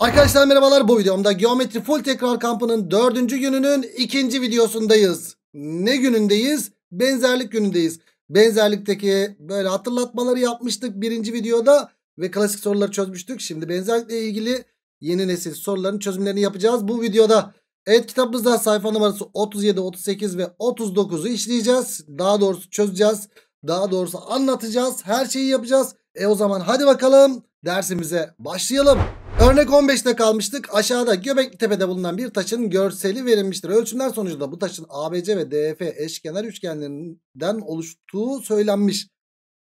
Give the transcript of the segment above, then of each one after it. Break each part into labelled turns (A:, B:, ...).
A: Arkadaşlar merhabalar bu videomda Geometri Full Tekrar kampının dördüncü gününün ikinci videosundayız. Ne günündeyiz? Benzerlik günündeyiz. Benzerlikteki böyle hatırlatmaları yapmıştık birinci videoda ve klasik soruları çözmüştük. Şimdi benzerlikle ilgili yeni nesil soruların çözümlerini yapacağız bu videoda. Evet kitabımızda sayfa numarası 37, 38 ve 39'u işleyeceğiz. Daha doğrusu çözeceğiz. Daha doğrusu anlatacağız. Her şeyi yapacağız. E o zaman hadi bakalım dersimize başlayalım. Örnek 15'te kalmıştık. Aşağıda Göbekli Tepe'de bulunan bir taşın görseli verilmiştir. Ölçümler sonucunda bu taşın ABC ve DF eşkenar üçgenlerinden oluştuğu söylenmiş.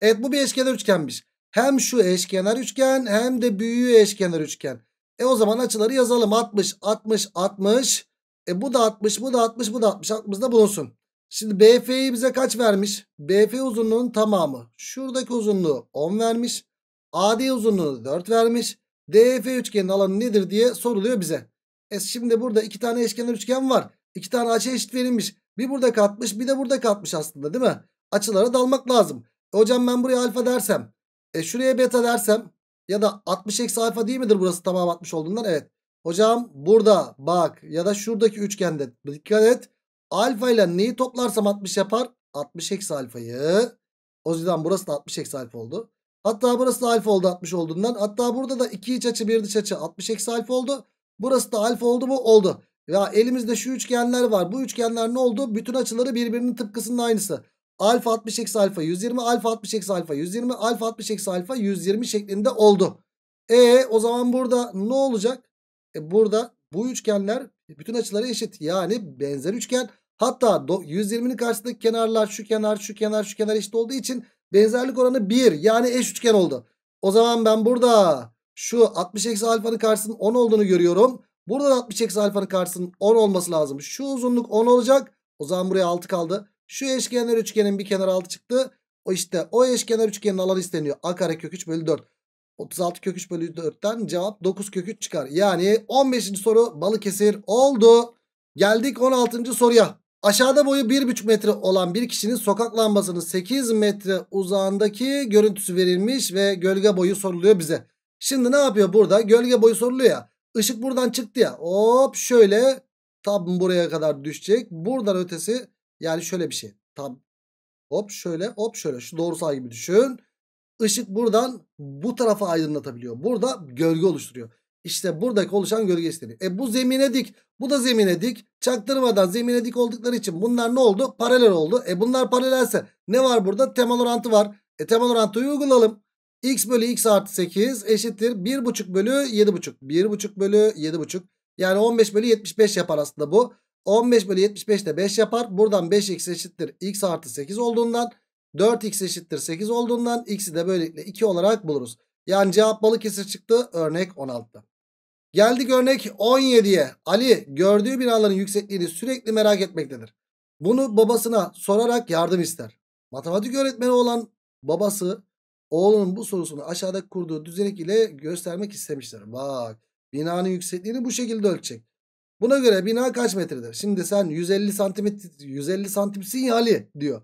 A: Evet bu bir eşkenar üçgenmiş. Hem şu eşkenar üçgen hem de büyüğü eşkenar üçgen. E o zaman açıları yazalım. 60, 60, 60. E bu da 60, bu da 60, bu da 60. 60 da bulunsun. Şimdi BF'yi bize kaç vermiş? BF uzunluğunun tamamı. Şuradaki uzunluğu 10 vermiş. AD uzunluğunu 4 vermiş. DF üçgenin alanı nedir diye soruluyor bize. E şimdi burada iki tane eşkenar üçgen var. İki tane açı eşit verilmiş. Bir burada katmış bir de burada katmış aslında değil mi? Açılara dalmak lazım. E hocam ben buraya alfa dersem. E şuraya beta dersem. Ya da 60 eksi alfa değil midir burası tamam 60 olduğundan? Evet. Hocam burada bak ya da şuradaki üçgende dikkat et. Alfa ile neyi toplarsam 60 yapar? 60 eksi alfayı. O yüzden burası da 60 eksi alfa oldu. Hatta burası da alfa oldu 60 olduğundan. Hatta burada da 2 iç açı 1 dış açı 60 eksi alfa oldu. Burası da alfa oldu mu? Oldu. Ya elimizde şu üçgenler var. Bu üçgenler ne oldu? Bütün açıları birbirinin tıpkısının aynısı. Alfa 60 eksi alfa 120. Alfa 60 eksi alfa 120. Alfa 60 eksi alfa 120 şeklinde oldu. E o zaman burada ne olacak? E, burada bu üçgenler bütün açıları eşit. Yani benzer üçgen. Hatta 120'nin karşısındaki kenarlar şu kenar şu kenar şu kenar eşit olduğu için Benzerlik oranı 1 yani eş üçgen oldu. O zaman ben burada şu 60 eksi alfanın karşısının 10 olduğunu görüyorum. Burada da 60 eksi alfanın karşısının 10 olması lazım. Şu uzunluk 10 olacak. O zaman buraya 6 kaldı. Şu eşkenar üçgenin bir kenarı 6 çıktı. O işte o eşkenar üçgenin alanı isteniyor. A kare kök 3 bölü 4. 36 kök 3 bölü 4'ten cevap 9 kök 3 çıkar. Yani 15. soru Balıkesir oldu. Geldik 16. soruya. Aşağıda boyu 1,5 metre olan bir kişinin sokak lambasının 8 metre uzağındaki görüntüsü verilmiş ve gölge boyu soruluyor bize. Şimdi ne yapıyor burada? Gölge boyu soruluyor ya. Işık buradan çıktı ya. Hop şöyle tam buraya kadar düşecek. Buradan ötesi yani şöyle bir şey. Tam hop şöyle hop şöyle. Şu doğrusal gibi düşün. Işık buradan bu tarafa aydınlatabiliyor. Burada gölge oluşturuyor. İşte buradaki oluşan gölge isteniyor. E bu zemine dik. Bu da zemine dik. Çaktırmadan zemine dik oldukları için bunlar ne oldu? Paralel oldu. E bunlar paralelse ne var burada? Temel orantı var. E temel orantıyı uygulayalım. x bölü x artı 8 eşittir. buçuk bölü buçuk. 7,5. buçuk bölü buçuk. Yani 15 bölü 75 yapar aslında bu. 15 bölü 75 de 5 yapar. Buradan 5x eşittir x artı 8 olduğundan 4x eşittir 8 olduğundan x'i de böylelikle 2 olarak buluruz. Yani cevap kesir çıktı. Örnek 16. Geldik örnek 17'ye. Ali gördüğü binaların yüksekliğini sürekli merak etmektedir. Bunu babasına sorarak yardım ister. Matematik öğretmeni olan babası oğlunun bu sorusunu aşağıda kurduğu düzenek ile göstermek istemiştir. Bak binanın yüksekliğini bu şekilde ölçecek. Buna göre bina kaç metredir? Şimdi sen 150 santim 150 santimsin ya Ali diyor.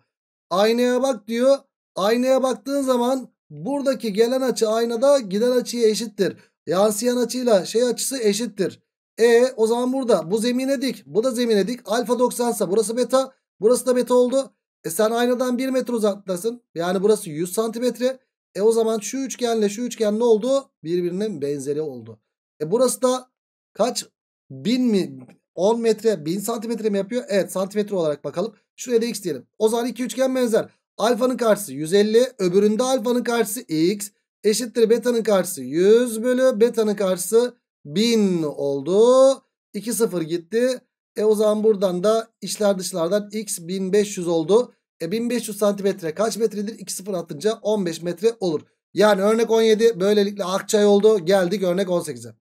A: Aynaya bak diyor. Aynaya baktığın zaman buradaki gelen açı aynada giden açıya eşittir. Yansıyan açıyla şey açısı eşittir. E o zaman burada bu zemine dik. Bu da zemine dik. Alfa 90 sa burası beta. Burası da beta oldu. E sen aynadan 1 metre uzaktasın. Yani burası 100 santimetre. E o zaman şu üçgenle şu üçgen ne oldu? Birbirinin benzeri oldu. E burası da kaç? 1000 mi? 10 metre 1000 santimetre mi yapıyor? Evet santimetre olarak bakalım. Şuraya da x diyelim. O zaman iki üçgen benzer. Alfanın karşısı 150. Öbüründe alfanın karşısı x eşittir beta'nın karşısı 100 bölü beta'nın karşısı 1000 oldu. 2 sıfır gitti. E o zaman buradan da işler dışlardan x 1500 oldu. E 1500 santimetre kaç metredir? 2 sıfır atınca 15 metre olur. Yani örnek 17 böylelikle Akçay oldu. Geldik örnek 18'e.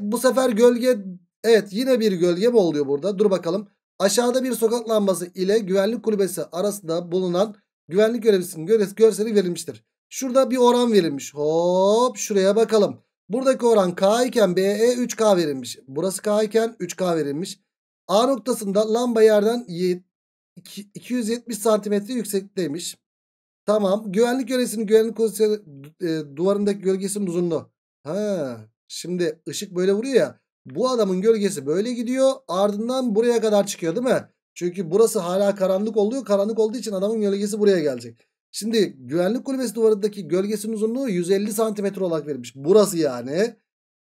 A: Bu sefer gölge evet yine bir gölge mi oluyor burada? Dur bakalım. Aşağıda bir sokak lambası ile güvenlik kulübesi arasında bulunan güvenlik görevlisinin görseli verilmiştir. Şurada bir oran verilmiş. Hop şuraya bakalım. Buradaki oran K iken BE 3K verilmiş. Burası K iken 3K verilmiş. A noktasında lamba yerden 270 santimetre yükseklikteymiş. Tamam. Güvenlik yöresinin güvenlik pozisyonu e, duvarındaki gölgesinin uzunluğu. Ha. Şimdi ışık böyle vuruyor ya. Bu adamın gölgesi böyle gidiyor. Ardından buraya kadar çıkıyor değil mi? Çünkü burası hala karanlık oluyor. Karanlık olduğu için adamın gölgesi buraya gelecek. Şimdi güvenlik kulübesi duvarındaki gölgesinin uzunluğu 150 santimetre olarak verilmiş. Burası yani.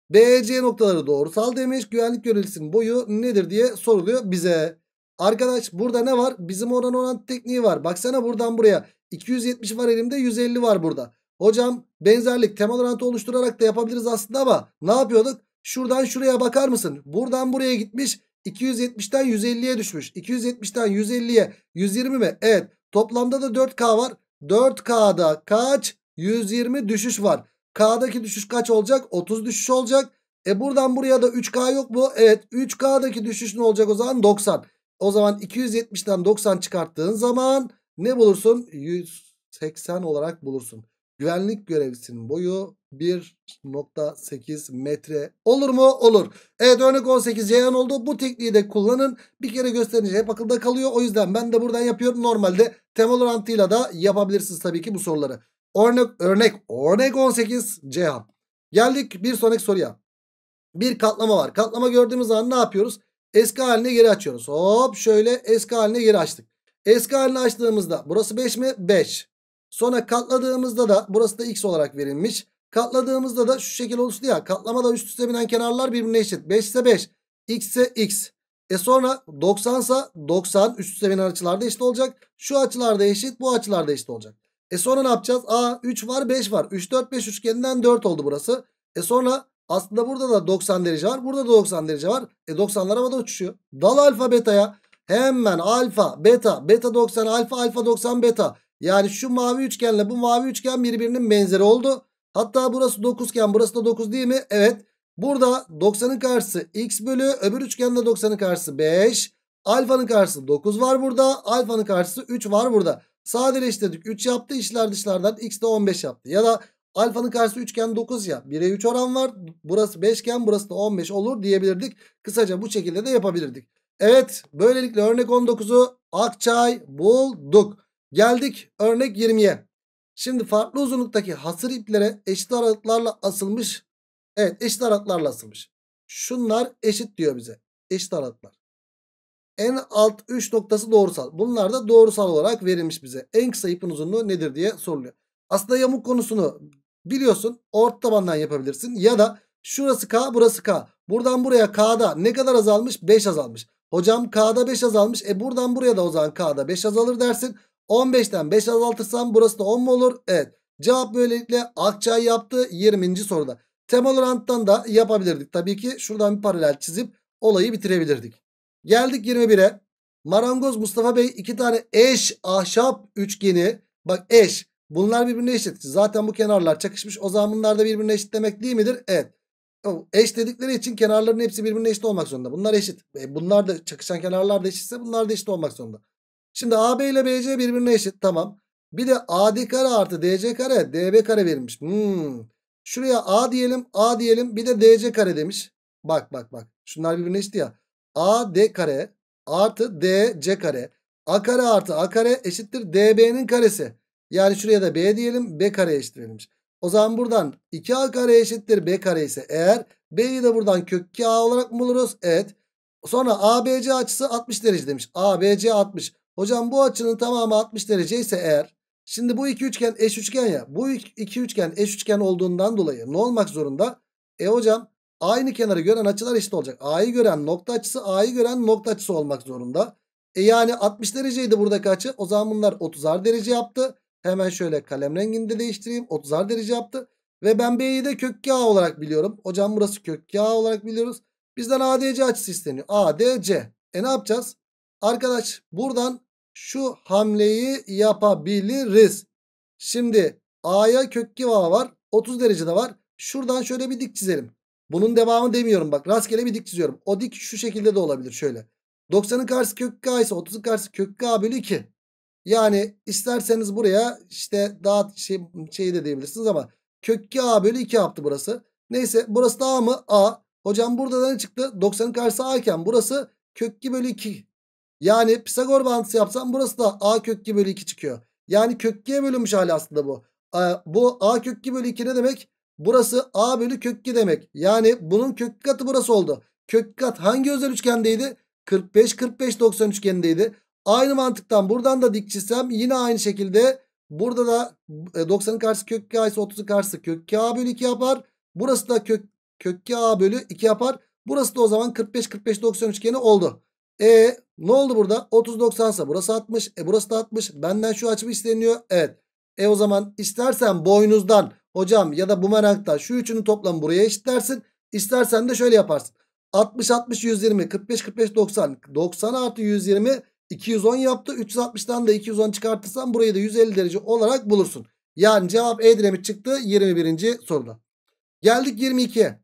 A: BC noktaları doğrusal demiş. Güvenlik görevlisinin boyu nedir diye soruluyor bize. Arkadaş burada ne var? Bizim oran oran tekniği var. Baksana buradan buraya. 270 var elimde 150 var burada. Hocam benzerlik temel orantı oluşturarak da yapabiliriz aslında ama ne yapıyorduk? Şuradan şuraya bakar mısın? Buradan buraya gitmiş. 270'ten 150'ye düşmüş. 270'ten 150'ye 120 mi? Evet. Toplamda da 4K var. 4K'da kaç? 120 düşüş var. K'daki düşüş kaç olacak? 30 düşüş olacak. E buradan buraya da 3K yok mu? Evet 3K'daki düşüş ne olacak o zaman? 90. O zaman 270'ten 90 çıkarttığın zaman ne bulursun? 180 olarak bulursun. Güvenlik görevlisinin boyu 1.8 metre olur mu? Olur. Evet örnek 18 yayan oldu. Bu tekniği de kullanın. Bir kere gösterince hep akılda kalıyor. O yüzden ben de buradan yapıyorum. Normalde temel orantıyla da yapabilirsiniz tabii ki bu soruları. Örnek örnek örnek 18 cevap. Geldik bir sonraki soruya. Bir katlama var. Katlama gördüğümüz zaman ne yapıyoruz? Eski haline geri açıyoruz. Hop şöyle eski haline geri açtık. Eski haline açtığımızda burası 5 mi? 5. Sonra katladığımızda da burası da x olarak verilmiş. Katladığımızda da şu şekil oluştu ya. Katlamada üst üste binen kenarlar birbirine eşit. 5 ise 5. X ise X. E sonra 90 ise 90 üst üste binen açılarda eşit olacak. Şu açılarda eşit bu açılarda eşit olacak. E sonra ne yapacağız? A 3 var 5 var. 3 4 5 üçgeninden 4 oldu burası. E sonra aslında burada da 90 derece var. Burada da 90 derece var. E 90'lar havada uçuşuyor. Dal alfa betaya. Hemen alfa beta beta 90 alfa alfa 90 beta. Yani şu mavi üçgenle bu mavi üçgen birbirinin benzeri oldu. Hatta burası 9 iken burası da 9 değil mi? Evet. Burada 90'ın karşısı x bölü öbür üçgende 90'ın karşısı 5. Alfanın karşısı 9 var burada. Alfanın karşısı 3 var burada. Sadeleştirdik 3 yaptı. işler dışlardan x de 15 yaptı. Ya da alfanın karşısı 3 iken 9 ya. 1'e 3 oran var. Burası 5 iken burası da 15 olur diyebilirdik. Kısaca bu şekilde de yapabilirdik. Evet böylelikle örnek 19'u Akçay bulduk. Geldik örnek 20'ye. Şimdi farklı uzunluktaki hasır iplere eşit aralıklarla asılmış. Evet eşit aralıklarla asılmış. Şunlar eşit diyor bize. Eşit aralıklar. En alt 3 noktası doğrusal. Bunlar da doğrusal olarak verilmiş bize. En kısa ipin uzunluğu nedir diye soruluyor. Aslında yamuk konusunu biliyorsun. Orta tabandan yapabilirsin. Ya da şurası K burası K. Buradan buraya K'da ne kadar azalmış? 5 azalmış. Hocam K'da 5 azalmış. E buradan buraya da o zaman K'da 5 azalır dersin. 15'ten 5 azaltırsam burası da 10 mu olur? Evet. Cevap böylelikle Akçay yaptı 20. soruda. Temolorant'tan da yapabilirdik. Tabii ki şuradan bir paralel çizip olayı bitirebilirdik. Geldik 21'e. Marangoz Mustafa Bey iki tane eş ahşap üçgeni. Bak eş. Bunlar birbirine eşit. Zaten bu kenarlar çakışmış. O zaman bunlar da birbirine eşit demek değil midir? Evet. Eş dedikleri için kenarların hepsi birbirine eşit olmak zorunda. Bunlar eşit. E, bunlar da çakışan kenarlar da eşitse bunlar da eşit olmak zorunda. Şimdi AB ile BC birbirine eşit tamam. Bir de AD kare artı DC kare DB kare verilmiş. Hmm. Şuraya A diyelim A diyelim bir de DC kare demiş. Bak bak bak şunlar birbirine eşit ya. AD kare artı DC kare. A kare artı A kare eşittir DB'nin karesi. Yani şuraya da B diyelim B kare eşittir verilmiş. O zaman buradan 2A kare eşittir B kare ise eğer B'yi de buradan kök 2A olarak mı buluruz? Evet. Sonra ABC açısı 60 derece demiş. ABC 60. Hocam bu açının tamamı 60 derece ise eğer şimdi bu iki üçgen eş üçgen ya bu iki üçgen eş üçgen olduğundan dolayı ne olmak zorunda? E hocam aynı kenarı gören açılar eşit olacak. A'yı gören nokta açısı A'yı gören nokta açısı olmak zorunda. E yani 60 dereceydi buradaki açı. O zaman bunlar 30'ar derece yaptı. Hemen şöyle kalem rengini de değiştireyim. 30'ar derece yaptı. Ve ben B'yi de kök A olarak biliyorum. Hocam burası kök A olarak biliyoruz. Bizden ADC açısı isteniyor. ADC. E ne yapacağız? Arkadaş buradan şu hamleyi yapabiliriz. Şimdi A'ya kök 2 var. 30 derecede var. Şuradan şöyle bir dik çizelim. Bunun devamı demiyorum bak. Rastgele bir dik çiziyorum. O dik şu şekilde de olabilir şöyle. 90'ın karşısı kök K ise 30'ın karşısı kök K bölü 2. Yani isterseniz buraya işte daha şey, şeyi de diyebilirsiniz ama kök 2 bölü 2 yaptı burası. Neyse burası da A mı? A. Hocam burada da ne çıktı? 90'ın karşısı A iken burası kök 2 bölü 2 yani Pisagor bağıntısı yapsam burası da a kök 2 bölü 2 çıkıyor. Yani kök 2'ye bölünmüş hali aslında bu. Ee, bu a kök 2 bölü 2 ne demek? Burası a bölü kök 2 demek. Yani bunun kök katı burası oldu. Kök kat hangi özel üçgendeydi? 45 45 90 üçgenindeydi. Aynı mantıktan buradan da dik çizsem yine aynı şekilde burada da 90'ın e, karşısı kök k ise 30'un karşısı kök k bölü 2 yapar. Burası da kök kök a bölü 2 yapar. Burası da o zaman 45 45 90 üçgeni oldu. E ne oldu burada? 30 90 ise burası 60. E burası da 60. Benden şu açımı isteniyor. Evet. E o zaman istersen boynuzdan hocam ya da bumerangdan şu üçünü toplam buraya eşitlersin. İstersen de şöyle yaparsın. 60 60 120 45 45 90 90 artı 120 210 yaptı. 360'dan da 210 çıkartırsan burayı da 150 derece olarak bulursun. Yani cevap Edremit çıktı 21. soruda. Geldik 22'ye.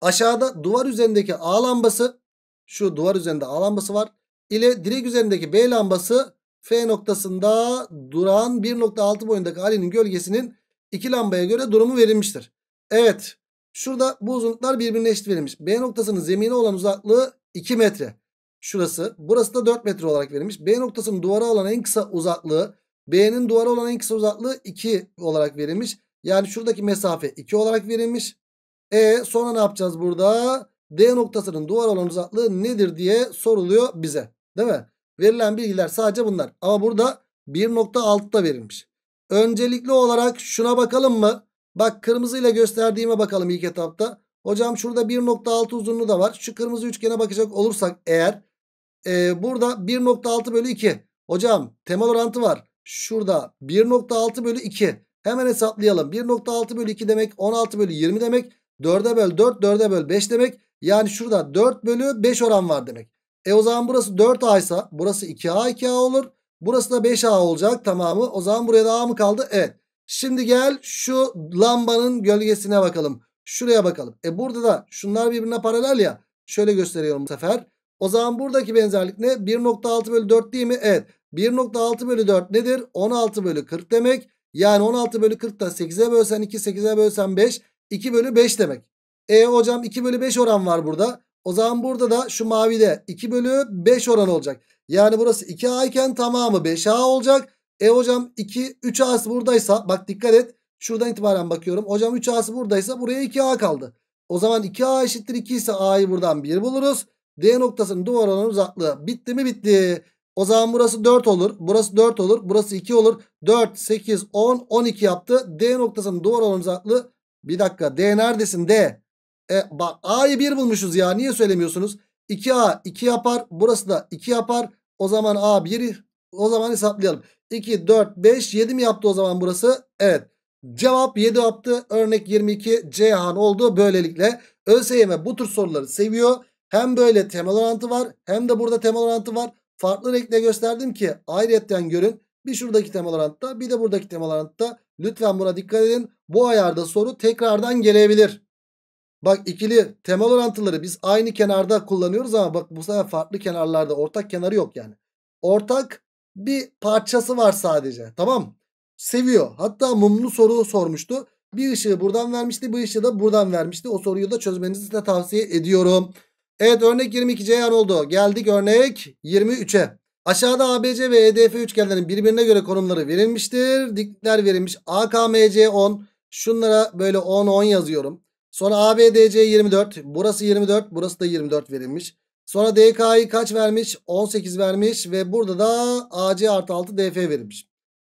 A: Aşağıda duvar üzerindeki A lambası şu duvar üzerinde A lambası var ile direk üzerindeki B lambası F noktasında duran 1.6 boyundaki Ali'nin gölgesinin iki lambaya göre durumu verilmiştir. Evet şurada bu uzunluklar birbirine eşit verilmiş. B noktasının zemine olan uzaklığı 2 metre. Şurası burası da 4 metre olarak verilmiş. B noktasının duvara olan en kısa uzaklığı B'nin duvara olan en kısa uzaklığı 2 olarak verilmiş. Yani şuradaki mesafe 2 olarak verilmiş. E sonra ne yapacağız burada? D noktasının duvar alan uzaklığı nedir diye soruluyor bize. Değil mi? Verilen bilgiler sadece bunlar. Ama burada 1.6'da verilmiş. Öncelikli olarak şuna bakalım mı? Bak kırmızıyla gösterdiğime bakalım ilk etapta. Hocam şurada 1.6 uzunluğu da var. Şu kırmızı üçgene bakacak olursak eğer e, burada 1.6 bölü 2. Hocam temel orantı var. Şurada 1.6 bölü 2. Hemen hesaplayalım. 1.6 bölü 2 demek 16 bölü 20 demek. 4'e böl 4 4'e böl 5 demek. Yani şurada 4 bölü 5 oran var demek. E o zaman burası 4A ise burası 2A 2A olur. Burası da 5A olacak tamamı. O zaman buraya da A mı kaldı? Evet. Şimdi gel şu lambanın gölgesine bakalım. Şuraya bakalım. E burada da şunlar birbirine paralel ya. Şöyle gösteriyorum bu sefer. O zaman buradaki benzerlik ne? 1.6 bölü 4 değil mi? Evet. 1.6 bölü 4 nedir? 16 bölü 40 demek. Yani 16 bölü 40 da 8'e bölsen 2, 8'e bölsen 5. 2 bölü 5 demek. E hocam 2 bölü 5 oran var burada. O zaman burada da şu mavide 2 bölü 5 oran olacak. Yani burası 2A iken tamamı 5A olacak. E hocam 2 3A'sı buradaysa bak dikkat et. Şuradan itibaren bakıyorum. Hocam 3A'sı buradaysa buraya 2A kaldı. O zaman 2A eşittir 2 ise A'yı buradan 1 buluruz. D noktasının duvar oranı uzaklığı. Bitti mi bitti. O zaman burası 4 olur. Burası 4 olur. Burası 2 olur. 4, 8, 10, 12 yaptı. D noktasının duvar oranı uzaklığı. Bir dakika. D neredesin? D. E, A'yı 1 bulmuşuz ya. Niye söylemiyorsunuz? 2A 2 yapar. Burası da 2 yapar. O zaman A 1 o zaman hesaplayalım. 2, 4, 5, 7 mi yaptı o zaman burası? Evet. Cevap 7 yaptı. Örnek 22 Ceyhan oldu. Böylelikle ÖSYM bu tür soruları seviyor. Hem böyle temel orantı var hem de burada temel orantı var. Farklı renkle gösterdim ki ayrıyetten görün. Bir şuradaki temel da, bir de buradaki temel da. Lütfen buna dikkat edin. Bu ayarda soru tekrardan gelebilir. Bak ikili temel orantıları biz aynı kenarda kullanıyoruz ama bak bu sefer farklı kenarlarda ortak kenarı yok yani. Ortak bir parçası var sadece tamam Seviyor. Hatta mumlu soru sormuştu. Bir ışığı buradan vermişti bu ışığı da buradan vermişti. O soruyu da çözmenizi de tavsiye ediyorum. Evet örnek 22 yer oldu. Geldik örnek 23'e. Aşağıda ABC ve EDF üçgenlerin birbirine göre konumları verilmiştir. Dikler verilmiş. AKMC 10. Şunlara böyle 10 10 yazıyorum. Sonra ABDC 24. Burası 24. Burası da 24 verilmiş. Sonra DK'yı kaç vermiş? 18 vermiş ve burada da AC artı 6 DF verilmiş.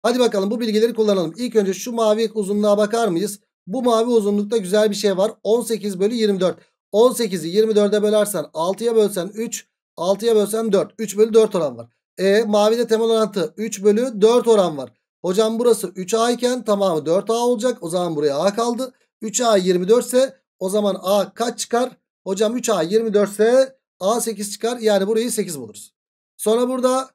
A: Hadi bakalım bu bilgileri kullanalım. İlk önce şu mavi uzunluğa bakar mıyız? Bu mavi uzunlukta güzel bir şey var. 18 bölü 24. 18'i 24'e bölersen 6'ya bölsen 3. 6'ya bölsen 4. 3 bölü 4 oran var. E mavide temel orantı 3 bölü 4 oran var. Hocam burası 3A iken tamamı 4A olacak. O zaman buraya A kaldı. 3A 24 ise o zaman A kaç çıkar? Hocam 3A 24 ise A 8 çıkar. Yani burayı 8 buluruz. Sonra burada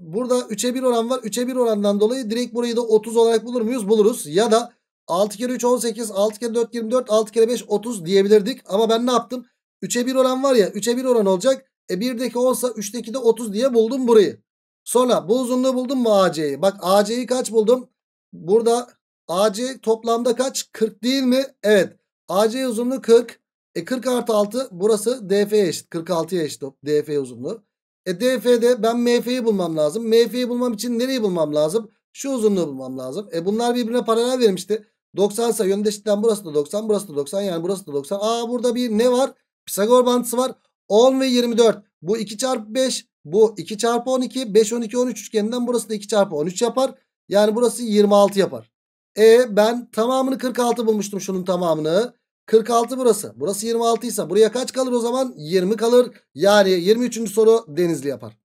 A: burada 3'e 1 oran var. 3'e 1 orandan dolayı direkt burayı da 30 olarak bulur muyuz? Buluruz. Ya da 6 kere 3 18, 6 kere 4 24, 6 kere 5 30 diyebilirdik. Ama ben ne yaptım? 3'e 1 oran var ya 3'e 1 oran olacak. E 1'deki 10'sa 3'teki de 30 diye buldum burayı. Sonra bu uzunluğu buldum mu AC'yi? Bak AC'yi kaç buldum? Burada AC toplamda kaç? 40 değil mi? Evet. AC uzunluğu 40. E 40 artı 6 burası DF'ye eşit. 46'ya eşit DF uzunluğu. E DF'de ben MF'yi bulmam lazım. MF'yi bulmam için nereyi bulmam lazım? Şu uzunluğu bulmam lazım. E bunlar birbirine paralel vermişti. 90 ise yöndeşitten burası da 90, burası da 90 yani burası da 90. Aa burada bir ne var? Pisagor bantısı var. 10 ve 24. Bu 2 çarpı 5. Bu 2 çarpı 12. 5, 12, 13 üçgeninden burası da 2 çarpı 13 yapar. Yani burası 26 yapar. E ben tamamını 46 bulmuştum şunun tamamını. 46 burası. Burası 26 ise buraya kaç kalır o zaman? 20 kalır. Yani 23. soru denizli yapar.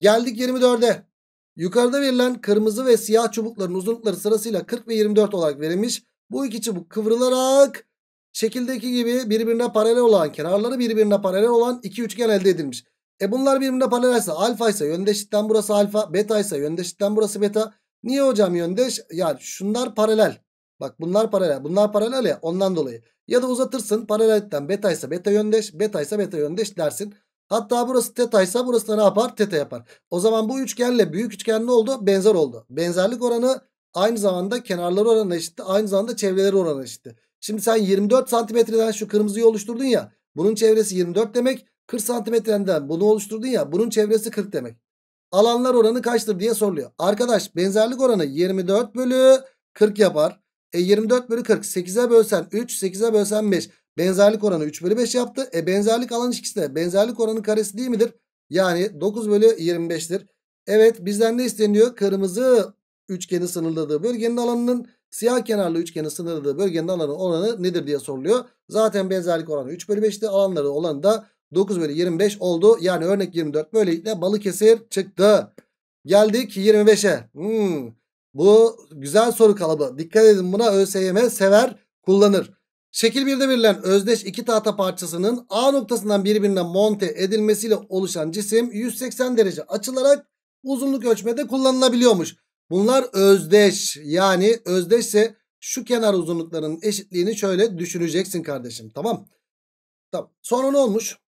A: Geldik 24'e. Yukarıda verilen kırmızı ve siyah çubukların uzunlukları sırasıyla 40 ve 24 olarak verilmiş. Bu iki çubuk kıvrılarak şekildeki gibi birbirine paralel olan kenarları birbirine paralel olan iki üçgen elde edilmiş. E bunlar birbirine paralelse alfa ise yöndeşlikten burası alfa, beta ise yöndeşlikten burası beta. Niye hocam yöndeş? Ya şunlar paralel. Bak bunlar paralel. Bunlar paralel ya ondan dolayı. Ya da uzatırsın paralellikten beta ise beta yöndeş. Beta ise beta yöndeş dersin. Hatta burası teta ise burası da ne yapar? Teta yapar. O zaman bu üçgenle büyük üçgen ne oldu? Benzer oldu. Benzerlik oranı aynı zamanda kenarları oranı eşitti. Aynı zamanda çevreleri oranı eşitti. Şimdi sen 24 santimetreden şu kırmızıyı oluşturdun ya. Bunun çevresi 24 demek. 40 santimetreden bunu oluşturdun ya. Bunun çevresi 40 demek alanlar oranı kaçtır diye soruluyor. Arkadaş benzerlik oranı 24 bölü 40 yapar. E 24 bölü 40 8'e bölsen 3 8'e bölsen 5. Benzerlik oranı 3 bölü 5 yaptı. E benzerlik alan ilişkisine benzerlik oranı karesi değil midir? Yani 9 bölü 25'tir. Evet bizden ne isteniyor? Kırmızı üçgeni sınırladığı bölgenin alanının siyah kenarlı üçgeni sınırladığı bölgenin alanı oranı nedir diye soruluyor. Zaten benzerlik oranı 3 bölü 5'ti. Alanları olan da 9 bölü 25 oldu. Yani örnek 24. Böylelikle Balıkesir çıktı. Geldik 25'e. Hmm. Bu güzel soru kalıbı. Dikkat edin buna ÖSYM sever kullanır. Şekil 1'de verilen özdeş iki tahta parçasının A noktasından birbirine monte edilmesiyle oluşan cisim 180 derece açılarak uzunluk ölçmede kullanılabiliyormuş. Bunlar özdeş yani özdeşse şu kenar uzunluklarının eşitliğini şöyle düşüneceksin kardeşim tamam. Tamam sonra ne olmuş?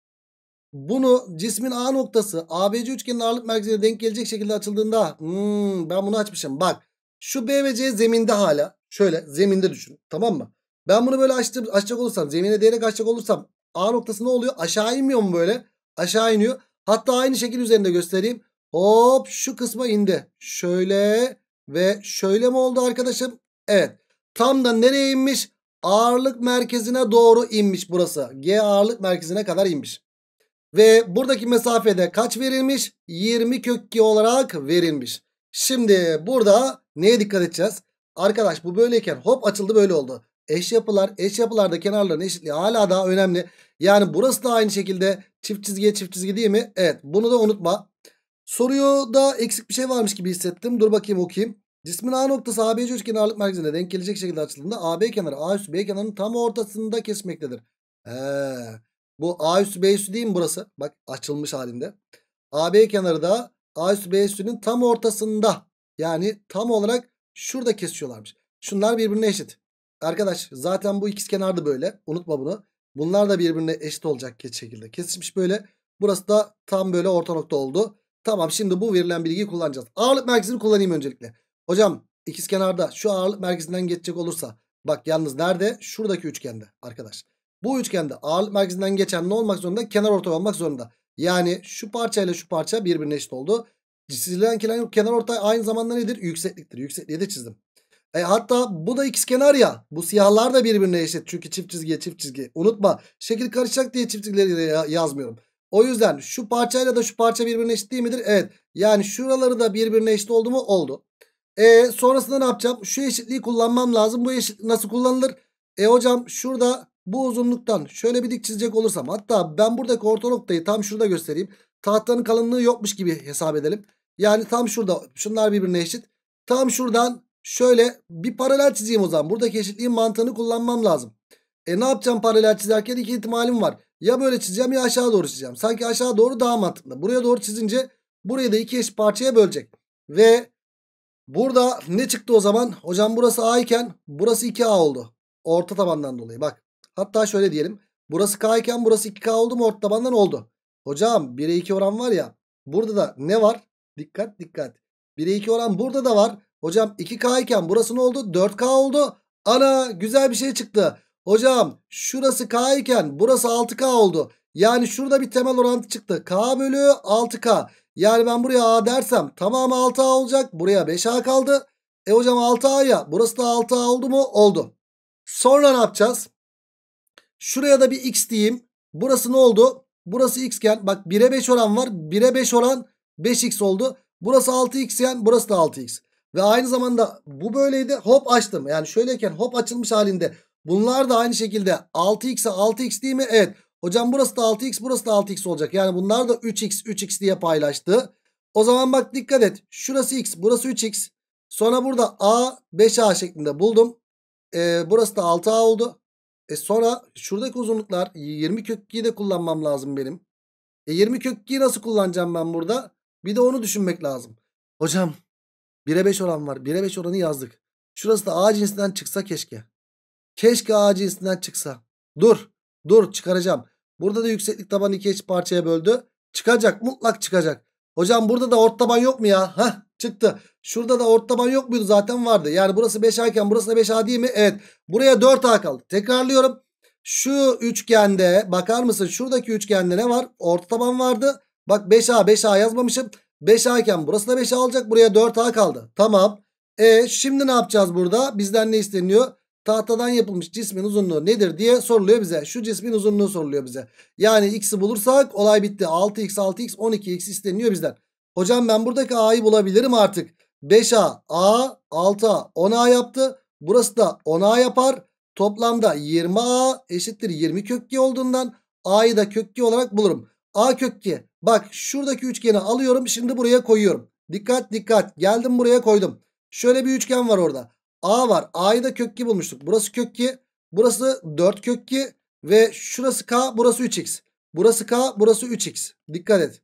A: Bunu cismin A noktası ABC üçgenin ağırlık merkezine denk gelecek şekilde açıldığında hmm, ben bunu açmışım. Bak şu B ve C zeminde hala şöyle zeminde düşün tamam mı? Ben bunu böyle açtım, açacak olursam zemine değerek açacak olursam A noktası ne oluyor? Aşağı inmiyor mu böyle? Aşağı iniyor. Hatta aynı şekil üzerinde göstereyim. Hop şu kısma indi. Şöyle ve şöyle mi oldu arkadaşım? Evet. Tam da nereye inmiş? Ağırlık merkezine doğru inmiş burası. G ağırlık merkezine kadar inmiş. Ve buradaki mesafede kaç verilmiş? 20 kök 2 olarak verilmiş. Şimdi burada neye dikkat edeceğiz? Arkadaş bu böyleyken hop açıldı böyle oldu. Eş yapılar, eş yapılarda kenarların eşitliği hala daha önemli. Yani burası da aynı şekilde çift çizgiye çift çizgi değil mi? Evet bunu da unutma. Soruyu da eksik bir şey varmış gibi hissettim. Dur bakayım okuyayım. Cismin A noktası ABC üçgeni ağırlık merkezine denk gelecek şekilde açıldığında AB kenarı A üstü B kenarının tam ortasında kesmektedir. Eee... Bu A üstü B üstü değil mi burası? Bak açılmış halinde. AB kenarı da A üstü B üstünün tam ortasında. Yani tam olarak şurada kesiyorlarmış. Şunlar birbirine eşit. Arkadaş zaten bu ikiz kenardı böyle. Unutma bunu. Bunlar da birbirine eşit olacak şekilde kesişmiş böyle. Burası da tam böyle orta nokta oldu. Tamam şimdi bu verilen bilgiyi kullanacağız. Ağırlık merkezini kullanayım öncelikle. Hocam ikiz kenarda şu ağırlık merkezinden geçecek olursa. Bak yalnız nerede? Şuradaki üçgende arkadaş. Bu üçgende ağırlık merkezinden geçen ne olmak zorunda? Kenar ortay olmak zorunda. Yani şu parçayla şu parça birbirine eşit oldu. Çizilen kenar, kenar ortay aynı zamanda nedir? Yüksekliktir. Yüksekliği de çizdim. E hatta bu da kenar ya. Bu siyahlar da birbirine eşit. Çünkü çift çizgiye çift çizgi. Unutma şekil karışacak diye çift çizgileri yazmıyorum. O yüzden şu parçayla da şu parça birbirine eşit değil midir? Evet. Yani şuraları da birbirine eşit oldu mu? Oldu. E sonrasında ne yapacağım? Şu eşitliği kullanmam lazım. Bu eşit nasıl kullanılır? E hocam şurada bu uzunluktan şöyle bir dik çizecek olursam hatta ben buradaki orta noktayı tam şurada göstereyim. Tahtanın kalınlığı yokmuş gibi hesap edelim. Yani tam şurada şunlar birbirine eşit. Tam şuradan şöyle bir paralel çizeyim o zaman. Buradaki eşitliğin mantığını kullanmam lazım. E ne yapacağım paralel çizerken iki ihtimalim var. Ya böyle çizeceğim ya aşağı doğru çizeceğim. Sanki aşağı doğru daha mantıklı. Buraya doğru çizince burayı da iki eşit parçaya bölecek. Ve burada ne çıktı o zaman? Hocam burası A iken burası 2A oldu. Orta tabandan dolayı bak. Hatta şöyle diyelim. Burası K iken burası 2K oldu mu? Ort tabandan oldu. Hocam 1'e 2 oran var ya. Burada da ne var? Dikkat dikkat. 1'e 2 oran burada da var. Hocam 2K iken burası ne oldu? 4K oldu. Ana güzel bir şey çıktı. Hocam şurası K iken burası 6K oldu. Yani şurada bir temel orantı çıktı. K bölü 6K. Yani ben buraya A dersem tamam 6A olacak. Buraya 5A kaldı. E hocam 6A ya burası da 6A oldu mu? Oldu. Sonra ne yapacağız? Şuraya da bir x diyeyim. Burası ne oldu? Burası xken, iken bak 1'e 5 oran var. 1'e 5 oran 5x oldu. Burası 6 xken, burası da 6x. Ve aynı zamanda bu böyleydi. Hop açtım. Yani şöyleyken hop açılmış halinde. Bunlar da aynı şekilde 6x'e 6x değil mi? Evet. Hocam burası da 6x burası da 6x olacak. Yani bunlar da 3x 3x diye paylaştı. O zaman bak dikkat et. Şurası x burası 3x. Sonra burada a 5a şeklinde buldum. Ee, burası da 6a oldu. E sonra şuradaki uzunluklar 20 kök 2'yi de kullanmam lazım benim. E 20 kök 2'yi nasıl kullanacağım ben burada? Bir de onu düşünmek lazım. Hocam 1'e 5 oran var. 1'e 5 oranı yazdık. Şurası da A cinsinden çıksa keşke. Keşke A cinsinden çıksa. Dur. Dur çıkaracağım. Burada da yükseklik tabanı iki eş parçaya böldü. Çıkacak mutlak çıkacak. Hocam burada da ort taban yok mu ya? Hah çıktı. Şurada da ortaban yok muydu zaten vardı. Yani burası 5A iken burası da 5A değil mi? Evet. Buraya 4A kaldı. Tekrarlıyorum. Şu üçgende bakar mısın? Şuradaki üçgende ne var? Orta taban vardı. Bak 5A 5A yazmamışım. 5A iken burası da 5A olacak. Buraya 4A kaldı. Tamam. E şimdi ne yapacağız burada? Bizden ne isteniyor? Tahtadan yapılmış cismin uzunluğu nedir diye soruluyor bize. Şu cismin uzunluğu soruluyor bize. Yani x'i bulursak olay bitti. 6x 6x 12x isteniyor bizden. Hocam ben buradaki A'yı bulabilirim artık. 5A, A, 6A, 10A yaptı. Burası da 10A yapar. Toplamda 20A eşittir 20 kökki olduğundan A'yı da kökki olarak bulurum. A kökki. Bak şuradaki üçgeni alıyorum. Şimdi buraya koyuyorum. Dikkat dikkat. Geldim buraya koydum. Şöyle bir üçgen var orada. A var. A'yı da kökki bulmuştuk. Burası kökki. Burası 4 kökki. Ve şurası K. Burası 3X. Burası K. Burası 3X. Dikkat et.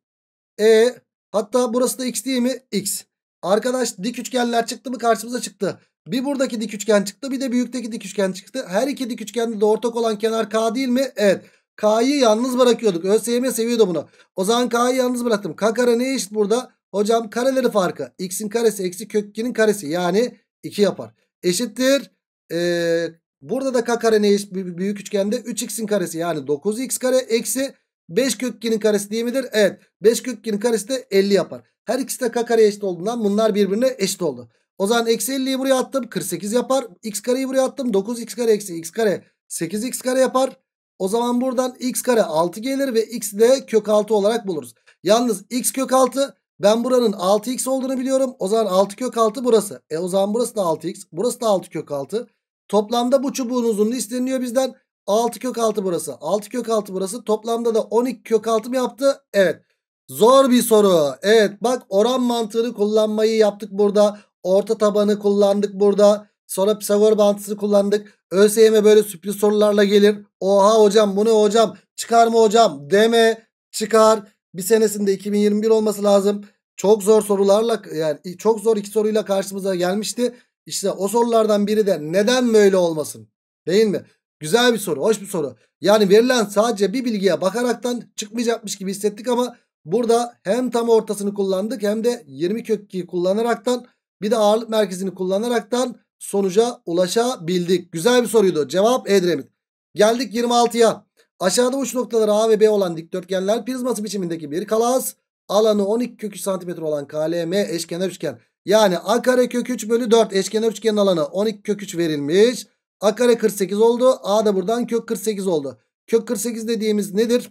A: E Hatta burası da x değil mi? X. Arkadaş dik üçgenler çıktı mı karşımıza çıktı. Bir buradaki dik üçgen çıktı bir de büyükteki dik üçgen çıktı. Her iki dik üçgende de ortak olan kenar k değil mi? Evet. K'yı yalnız bırakıyorduk. ÖSYM seviyordu bunu. O zaman K'yı yalnız bıraktım. K kare ne eşit burada? Hocam kareleri farkı. X'in karesi eksi kök 2'nin karesi. Yani 2 yapar. Eşittir. Ee, burada da K kare ne eşit? Büyük üçgende 3X'in karesi. Yani 9X kare eksi 5 kök 2'nin karesi değil midir? Evet. 5 kök 2'nin karesi de 50 yapar. Her ikisi de k kareye eşit olduğundan bunlar birbirine eşit oldu. O zaman eksi 50'yi buraya attım 48 yapar. X kareyi buraya attım 9x kare eksi x kare 8x kare yapar. O zaman buradan x kare 6 gelir ve x de kök 6 olarak buluruz. Yalnız x kök 6 ben buranın 6x olduğunu biliyorum. O zaman 6 kök 6 burası. E o zaman burası da 6x. Burası da 6 kök 6. Toplamda bu çubuğun uzunluğu isteniyor bizden. 6 kök 6 burası. 6 kök 6 burası. Toplamda da 12 kök 6 mı yaptı? Evet. Zor bir soru. Evet bak oran mantığını kullanmayı yaptık burada. Orta tabanı kullandık burada. Sonra Pisagor bağıntısını kullandık. ÖSYM böyle sürpriz sorularla gelir. Oha hocam bu ne hocam? Çıkar mı hocam? Deme. Çıkar. Bir senesinde 2021 olması lazım. Çok zor sorularla yani çok zor iki soruyla karşımıza gelmişti. İşte o sorulardan biri de neden böyle olmasın? Değil mi? Güzel bir soru. Hoş bir soru. Yani verilen sadece bir bilgiye bakaraktan çıkmayacakmış gibi hissettik ama burada hem tam ortasını kullandık hem de 20 kök 2'yi kullanaraktan bir de ağırlık merkezini kullanaraktan sonuca ulaşabildik. Güzel bir soruydu. Cevap Edremit. Geldik 26'ya. Aşağıda uç noktaları A ve B olan dikdörtgenler prizması biçimindeki bir kalas alanı 12 kökü santimetre olan KLM eşkenar üçgen. Yani A kare kök 3 bölü 4 eşkenar üçgenin alanı 12 kök 3 verilmiş. A kare 48 oldu. A da buradan kök 48 oldu. Kök 48 dediğimiz nedir?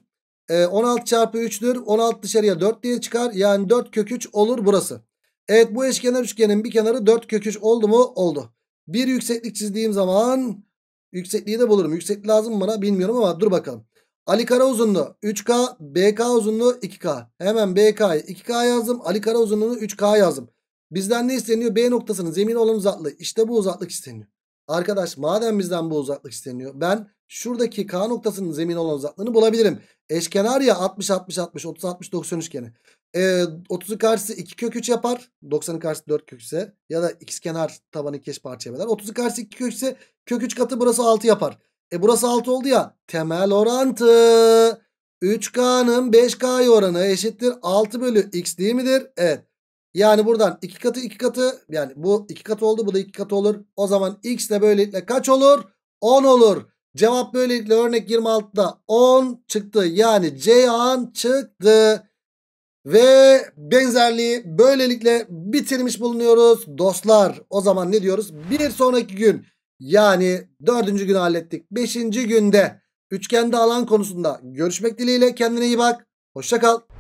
A: E, ee, 16 çarpı 3'dür. 16 dışarıya 4 diye çıkar. Yani 4 kök 3 olur burası. Evet bu eşkenar üçgenin bir kenarı 4 kök 3 oldu mu? Oldu. Bir yükseklik çizdiğim zaman yüksekliği de bulurum. Yükseklik lazım mı bana bilmiyorum ama dur bakalım. Ali Kara uzunluğu 3K, BK uzunluğu 2K. Hemen BK'yı 2K yazdım. Ali Kara uzunluğunu 3K yazdım. Bizden ne isteniyor? B noktasının zemin olan uzaklığı. İşte bu uzaklık isteniyor. Arkadaş madem bizden bu uzaklık isteniyor. Ben şuradaki K noktasının zemin olan uzaklığını bulabilirim. Eşkenar ya 60 60 60 30 60 90 üçgeni. Ee, 30'un karşısı 2 kök 3 yapar. 90'ın karşısı 4 kök ise ya da x kenar tabanı iki eş parçaya böler. 30'un karşısı 2 kök ise kök 3 katı burası 6 yapar. E burası 6 oldu ya. Temel orantı 3K'nın 5K'ya oranı eşittir 6 bölü x değil midir? Evet. Yani buradan 2 katı 2 katı yani bu 2 katı oldu bu da 2 katı olur. O zaman x de böylelikle kaç olur? 10 olur. Cevap böylelikle örnek 26'da 10 çıktı. Yani Ceyhan çıktı. Ve benzerliği böylelikle bitirmiş bulunuyoruz dostlar. O zaman ne diyoruz? Bir sonraki gün yani dördüncü günü hallettik. Beşinci günde üçgende alan konusunda görüşmek dileğiyle kendine iyi bak. Hoşçakal.